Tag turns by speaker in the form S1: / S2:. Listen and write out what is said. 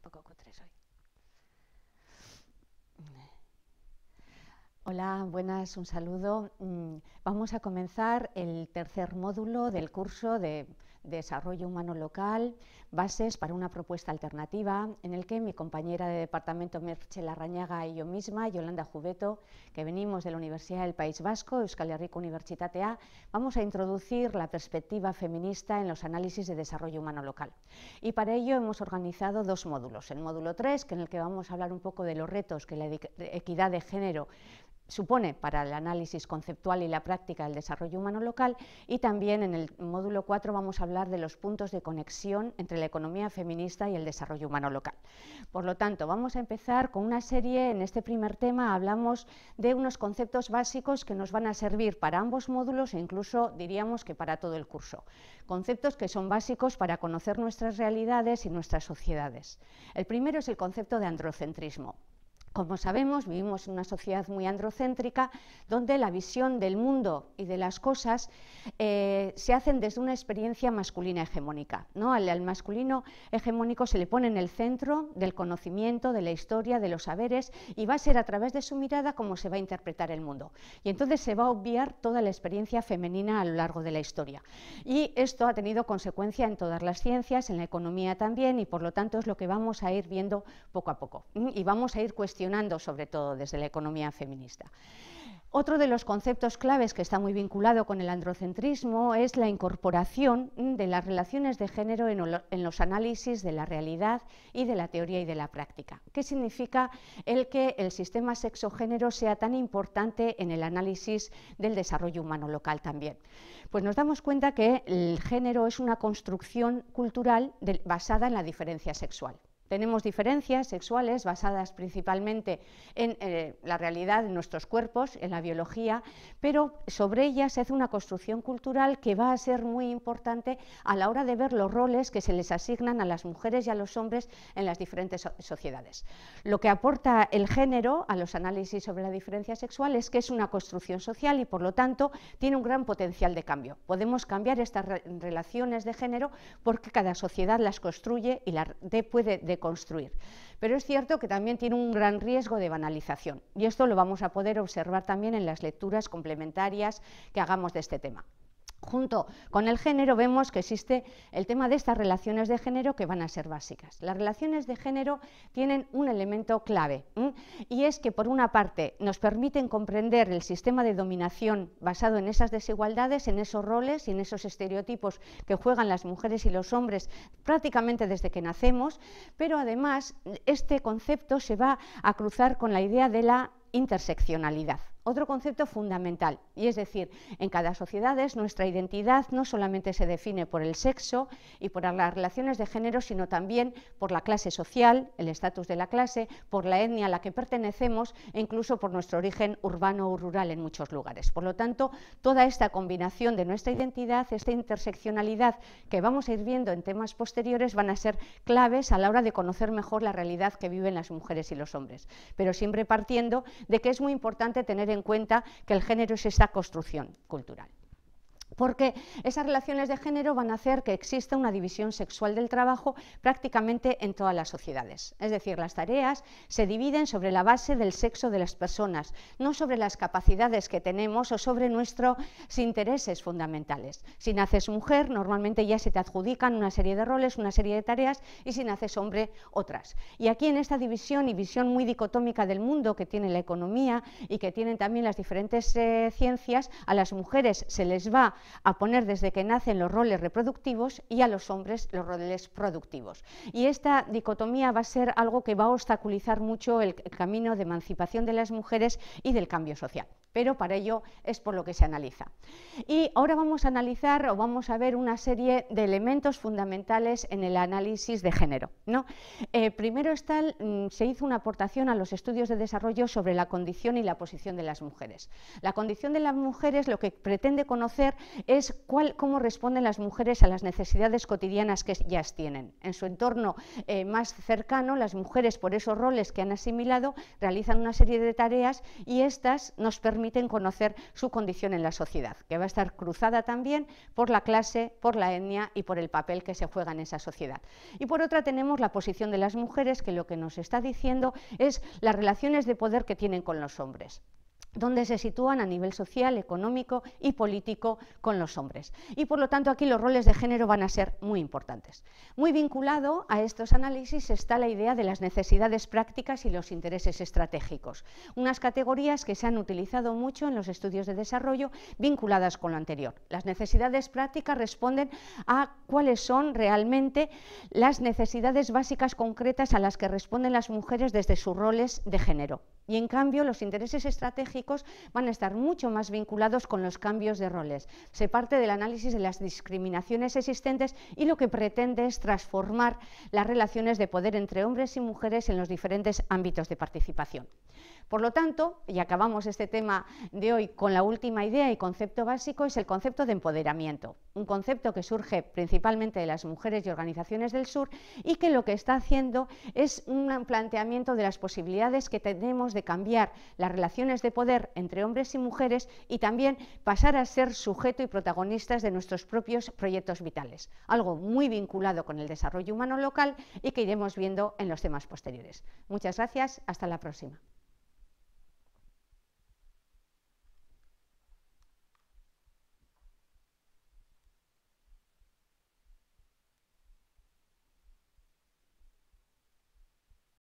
S1: poco Hola, buenas, un saludo. Mm, vamos a comenzar el tercer módulo del curso de desarrollo humano local, bases para una propuesta alternativa, en el que mi compañera de departamento Merche Larrañaga y yo misma, Yolanda Jubeto, que venimos de la Universidad del País Vasco, Euskal Herriko Universitatea, vamos a introducir la perspectiva feminista en los análisis de desarrollo humano local. Y para ello hemos organizado dos módulos, el módulo 3, que en el que vamos a hablar un poco de los retos que la equidad de género supone para el análisis conceptual y la práctica del desarrollo humano local y también en el módulo 4 vamos a hablar de los puntos de conexión entre la economía feminista y el desarrollo humano local. Por lo tanto, vamos a empezar con una serie, en este primer tema hablamos de unos conceptos básicos que nos van a servir para ambos módulos e incluso diríamos que para todo el curso. Conceptos que son básicos para conocer nuestras realidades y nuestras sociedades. El primero es el concepto de androcentrismo. Como sabemos, vivimos en una sociedad muy androcéntrica donde la visión del mundo y de las cosas eh, se hacen desde una experiencia masculina hegemónica. Al, masculino hegemónico se le pone en el centro del conocimiento, de la historia, de los saberes y va a ser a través de su mirada como se va a interpretar el mundo. Y entonces se va a obviar toda la experiencia femenina a lo largo de la historia. Y esto ha tenido consecuencia en todas las ciencias, en la economía también y por lo tanto es lo que vamos a ir viendo poco a poco. Y vamos a ir cuestionando sobre todo desde la economía feminista. Otro de los conceptos claves que está muy vinculado con el androcentrismo es la incorporación de las relaciones de género en, los análisis de la realidad y de la teoría y de la práctica. ¿Qué significa el que el sistema sexo-género sea tan importante en el análisis del desarrollo humano local también? Pues nos damos cuenta que el género es una construcción cultural basada en la diferencia sexual. Tenemos diferencias sexuales basadas principalmente en eh, la realidad de nuestros cuerpos, en la biología, pero sobre ellas se hace una construcción cultural que va a ser muy importante a la hora de ver los roles que se les asignan a las mujeres y a los hombres en las diferentes sociedades. Lo que aporta el género a los análisis sobre la diferencia sexual es que es una construcción social y, por lo tanto, tiene un gran potencial de cambio. Podemos cambiar estas relaciones de género porque cada sociedad las construye y las puede de construir. Pero es cierto que también tiene un gran riesgo de banalización y esto lo vamos a poder observar también en las lecturas complementarias que hagamos de este tema. Junto con el género vemos que existe el tema de estas relaciones de género que van a ser básicas. Las relaciones de género tienen un elemento clave y es que por una parte nos permiten comprender el sistema de dominación basado en esas desigualdades, en esos roles y en esos estereotipos que juegan las mujeres y los hombres prácticamente desde que nacemos, pero además este concepto se va a cruzar con la idea de la interseccionalidad otro concepto fundamental, y es decir, en cada sociedad nuestra identidad no solamente se define por el sexo y por las relaciones de género, sino también por la clase social, el estatus de la clase, por la etnia a la que pertenecemos e incluso por nuestro origen urbano o rural en muchos lugares. Por lo tanto, toda esta combinación de nuestra identidad, esta interseccionalidad que vamos a ir viendo en temas posteriores van a ser claves a la hora de conocer mejor la realidad que viven las mujeres y los hombres, pero siempre partiendo de que es muy importante tener en en cuenta que el género es esta construcción cultural porque esas relaciones de género van a hacer que exista una división sexual del trabajo prácticamente en todas las sociedades. Es decir, las tareas se dividen sobre la base del sexo de las personas, no sobre las capacidades que tenemos o sobre nuestros intereses fundamentales. Si naces mujer, normalmente ya se te adjudican una serie de roles, una serie de tareas, y si naces hombre, otras. Y aquí en esta división y visión muy dicotómica del mundo que tiene la economía y que tienen también las diferentes eh, ciencias, a las mujeres se les va a poner desde que nacen los roles reproductivos y a los hombres los roles productivos. Y esta dicotomía va a ser algo que va a obstaculizar mucho el camino de emancipación de las mujeres y del cambio social. Pero para ello es por lo que se analiza. Y ahora vamos a analizar o vamos a ver una serie de elementos fundamentales en el análisis de género. ¿no? Eh, primero está, mm, se hizo una aportación a los estudios de desarrollo sobre la condición y la posición de las mujeres. La condición de las mujeres lo que pretende conocer es cuál, cómo responden las mujeres a las necesidades cotidianas que ellas tienen. En su entorno eh, más cercano, las mujeres, por esos roles que han asimilado, realizan una serie de tareas y estas nos permiten conocer su condición en la sociedad, que va a estar cruzada también por la clase, por la etnia y por el papel que se juega en esa sociedad. Y por otra tenemos la posición de las mujeres, que lo que nos está diciendo es las relaciones de poder que tienen con los hombres donde se sitúan a nivel social, económico y político con los hombres. Y por lo tanto aquí los roles de género van a ser muy importantes. Muy vinculado a estos análisis está la idea de las necesidades prácticas y los intereses estratégicos, unas categorías que se han utilizado mucho en los estudios de desarrollo vinculadas con lo anterior. Las necesidades prácticas responden a cuáles son realmente las necesidades básicas concretas a las que responden las mujeres desde sus roles de género. Y en cambio los intereses estratégicos van a estar mucho más vinculados con los cambios de roles. Se parte del análisis de las discriminaciones existentes y lo que pretende es transformar las relaciones de poder entre hombres y mujeres en los diferentes ámbitos de participación. Por lo tanto, y acabamos este tema de hoy con la última idea y concepto básico, es el concepto de empoderamiento, un concepto que surge principalmente de las mujeres y organizaciones del sur y que lo que está haciendo es un planteamiento de las posibilidades que tenemos de cambiar las relaciones de poder entre hombres y mujeres y también pasar a ser sujeto y protagonistas de nuestros propios proyectos vitales, algo muy vinculado con el desarrollo humano local y que iremos viendo en los temas posteriores. Muchas gracias, hasta la próxima.